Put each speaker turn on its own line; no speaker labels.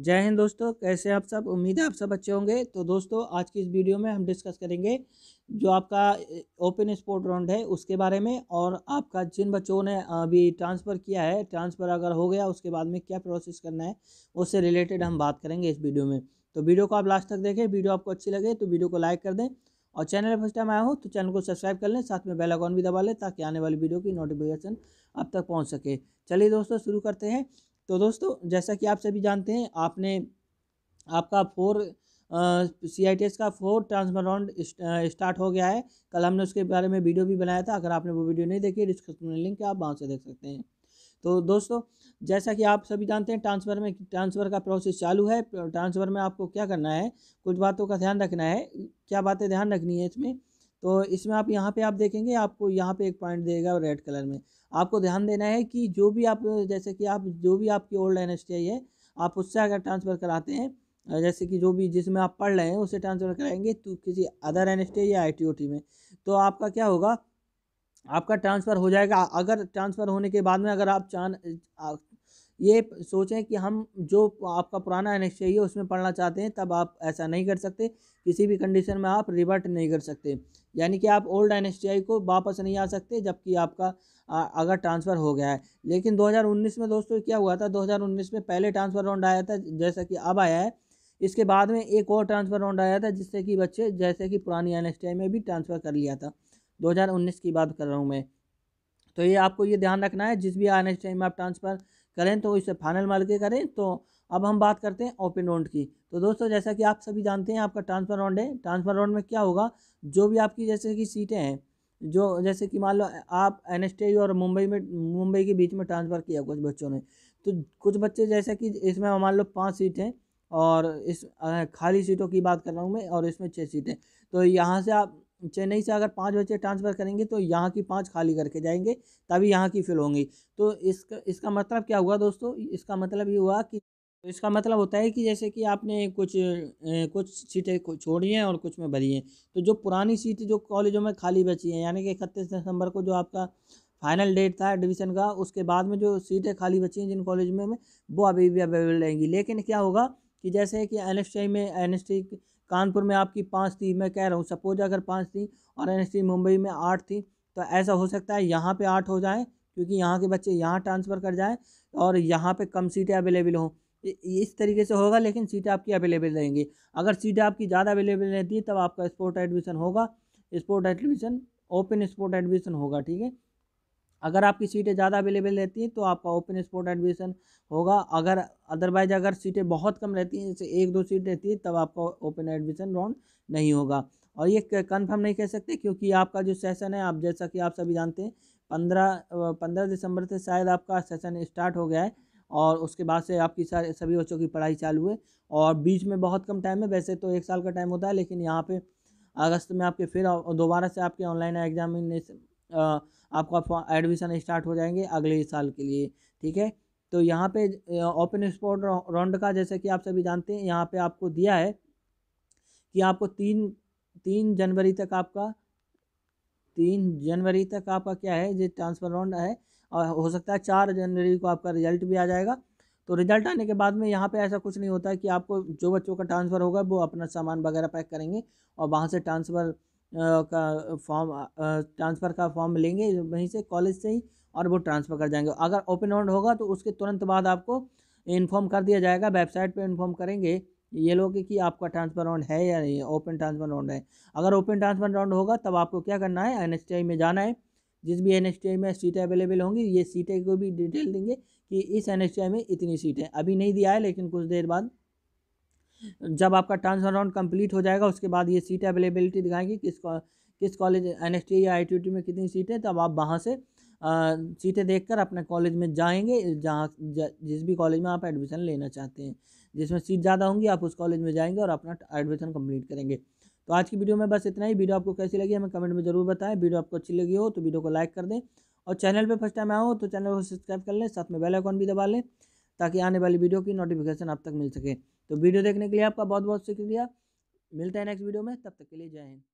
जय हिंद दोस्तों कैसे आप सब उम्मीद है आप सब अच्छे होंगे तो दोस्तों आज की इस वीडियो में हम डिस्कस करेंगे जो आपका ओपन स्पोर्ट राउंड है उसके बारे में और आपका जिन बच्चों ने अभी ट्रांसफ़र किया है ट्रांसफ़र अगर हो गया उसके बाद में क्या प्रोसेस करना है उससे रिलेटेड हम बात करेंगे इस वीडियो में तो वीडियो को आप लास्ट तक देखें वीडियो आपको अच्छी लगे तो वीडियो को लाइक कर दें और चैनल फर्स्ट टाइम आया हो तो चैनल को सब्सक्राइब कर लें साथ में बेल आइकॉन भी दबा लें ताकि आने वाली वीडियो की नोटिफिकेशन आप तक पहुंच सके चलिए दोस्तों शुरू करते हैं तो दोस्तों जैसा कि आप सभी जानते हैं आपने आपका four C I T S का फोर ट्रांसफर राउंड स्टार्ट हो गया है कल हमने उसके बारे में वीडियो भी बनाया था अगर आपने वो वीडियो नहीं देखी डिस्क्रिप्शन में लिंक है आप वहाँ से देख सकते हैं तो दोस्तों जैसा कि आप सभी जानते हैं ट्रांसफ़र में ट्रांसफ़र का प्रोसेस चालू है ट्रांसफ़र में आपको क्या करना है कुछ बातों का ध्यान रखना है क्या बातें ध्यान रखनी है इसमें तो इसमें आप यहाँ पे आप देखेंगे आपको यहाँ पे एक पॉइंट देगा रेड कलर में आपको ध्यान देना है कि जो भी आप जैसे कि आप जो भी आपकी ओल्ड एन है आप उससे अगर ट्रांसफ़र कराते हैं जैसे कि जो भी जिसमें आप पढ़ रहे हैं उसे ट्रांसफ़र कराएंगे तो किसी अदर एन या आई में तो आपका क्या होगा आपका ट्रांसफ़र हो जाएगा अगर ट्रांसफ़र होने के बाद में अगर आप चान ये सोचें कि हम जो आपका पुराना एन है उसमें पढ़ना चाहते हैं तब आप ऐसा नहीं कर सकते किसी भी कंडीशन में आप रिवर्ट नहीं कर सकते यानी कि आप ओल्ड एन को वापस नहीं आ सकते जबकि आपका अगर ट्रांसफ़र हो गया है लेकिन 2019 में दोस्तों क्या हुआ था 2019 में पहले ट्रांसफ़र राउंड आया था जैसा कि अब आया है इसके बाद में एक और ट्रांसफ़र राउंड आया था जिससे कि बच्चे जैसे कि पुरानी एन में भी ट्रांसफ़र कर लिया था दो की बात कर रहा हूँ मैं तो ये आपको ये ध्यान रखना है जिस भी एन में आप ट्रांसफ़र करें तो इसे फाइनल मार के करें तो अब हम बात करते हैं ओपन राउंड की तो दोस्तों जैसा कि आप सभी जानते हैं आपका ट्रांसफ़र राउंड है ट्रांसफ़र राउंड में क्या होगा जो भी आपकी जैसे कि सीटें हैं जो जैसे कि मान लो आप एन और मुंबई में मुंबई के बीच में ट्रांसफ़र किया कुछ बच्चों ने तो कुछ बच्चे जैसे कि इसमें मान लो पाँच सीटें और इस खाली सीटों की बात कर रहा हूँ मैं और इसमें छः सीटें तो यहाँ से आप चेन्नई से अगर पाँच बच्चे ट्रांसफ़र करेंगे तो यहाँ की पाँच खाली करके जाएंगे तभी यहाँ की फिल होंगी तो इसका इसका मतलब क्या हुआ दोस्तों इसका मतलब ये हुआ कि तो इसका मतलब होता है कि जैसे कि आपने कुछ कुछ सीटें छोड़ी हैं और कुछ में भरी हैं तो जो पुरानी सीटें जो कॉलेजों में खाली बची हैं यानी कि इकतीस दिसंबर को जो आपका फाइनल डेट था एडमिशन का उसके बाद में जो सीटें खाली बची हैं जिन कॉलेज में वो अभी भी अवेलेबल रहेंगी लेकिन क्या होगा कि जैसे कि एन में एन कानपुर में आपकी पाँच थी मैं कह रहा हूँ सपोज अगर पाँच थी और एन मुंबई में आठ थी तो ऐसा हो सकता है यहाँ पर आठ हो जाए क्योंकि यहाँ के बच्चे यहाँ ट्रांसफ़र कर जाएँ और यहाँ पर कम सीटें अवेलेबल हों इस तरीके से होगा लेकिन सीटें आपकी अवेलेबल रहेंगी अगर सीटें आपकी ज़्यादा अवेलेबल रहती है तब आपका स्पोर्ट एडमिशन होगा sport admission open sport admission होगा ठीक है अगर आपकी सीटें ज़्यादा अवेलेबल रहती हैं तो आपका ओपन स्पॉट एडमिशन होगा अगर अदरवाइज अगर सीटें बहुत कम रहती हैं जैसे एक दो सीट रहती है तब आपका ओपन एडमिशन राउंड नहीं होगा और ये कन्फर्म नहीं कह सकते क्योंकि आपका जो सेशन है आप जैसा कि आप सभी जानते हैं पंद्रह पंद्रह दिसंबर से शायद आपका सेशन स्टार्ट हो गया है और उसके बाद से आपकी सारे सभी बच्चों की पढ़ाई चालू है और बीच में बहुत कम टाइम है वैसे तो एक साल का टाइम होता है लेकिन यहाँ पे अगस्त में आपके फिर दोबारा से आपके ऑनलाइन एग्जामिनेशन आपका एडमिशन स्टार्ट हो जाएंगे अगले साल के लिए ठीक है तो यहाँ पे ओपन स्पोर्ट राउंड का जैसे कि आप सभी जानते हैं यहाँ पे आपको दिया है कि आपको तीन तीन जनवरी तक आपका तीन जनवरी तक आपका क्या है ये ट्रांसफ़र राउंड है और हो सकता है चार जनवरी को आपका रिजल्ट भी आ जाएगा तो रिजल्ट आने के बाद में यहाँ पे ऐसा कुछ नहीं होता है कि आपको जो बच्चों का ट्रांसफ़र होगा वो अपना सामान वगैरह पैक करेंगे और वहाँ से ट्रांसफ़र का फॉर्म ट्रांसफ़र का फॉर्म लेंगे वहीं से कॉलेज से ही और वो ट्रांसफ़र कर जाएंगे अगर ओपन राउंड होगा तो उसके तुरंत बाद आपको इन्फॉर्म कर दिया जाएगा वेबसाइट पे इन्फॉर्म करेंगे ये लोग कि आपका ट्रांसफ़र राउंड है या नहीं ओपन ट्रांसफ़र राउंड है अगर ओपन ट्रांसफ़र राउंड होगा तब आपको क्या करना है एन में जाना है जिस भी एन में सीटें अवेलेबल होंगी ये सीटें को भी डिटेल देंगे कि इस एन में इतनी सीटें अभी नहीं दिया है लेकिन कुछ देर बाद जब आपका टर्न अराउंड कंप्लीट हो जाएगा उसके बाद ये सीट अवेलेबिलिटी दिखाएंगे किस किस कॉलेज एन एस या आई में कितनी सीटें तब आप वहाँ से सीटें देखकर अपने कॉलेज में जाएंगे जहाँ जिस भी कॉलेज में आप एडमिशन लेना चाहते हैं जिसमें सीट ज़्यादा होंगी आप उस कॉलेज में जाएंगे और अपना एडमिशन कंप्लीट करेंगे तो आज की वीडियो में बस इतना ही वीडियो आपको कैसी लगी हमें कमेंट में ज़रूर बताएं वीडियो आपको अच्छी लगी हो तो वीडियो को लाइक कर दें और चैनल पर फर्स्ट टाइम आओ तो चैनल को सब्सक्राइब कर लें साथ में बेलाइकॉन भी दबा लें ताकि आने वाली वीडियो की नोटिफिकेशन आप तक मिल सके तो वीडियो देखने के लिए आपका बहुत बहुत शुक्रिया मिलता है नेक्स्ट वीडियो में तब तक के लिए जय हिंद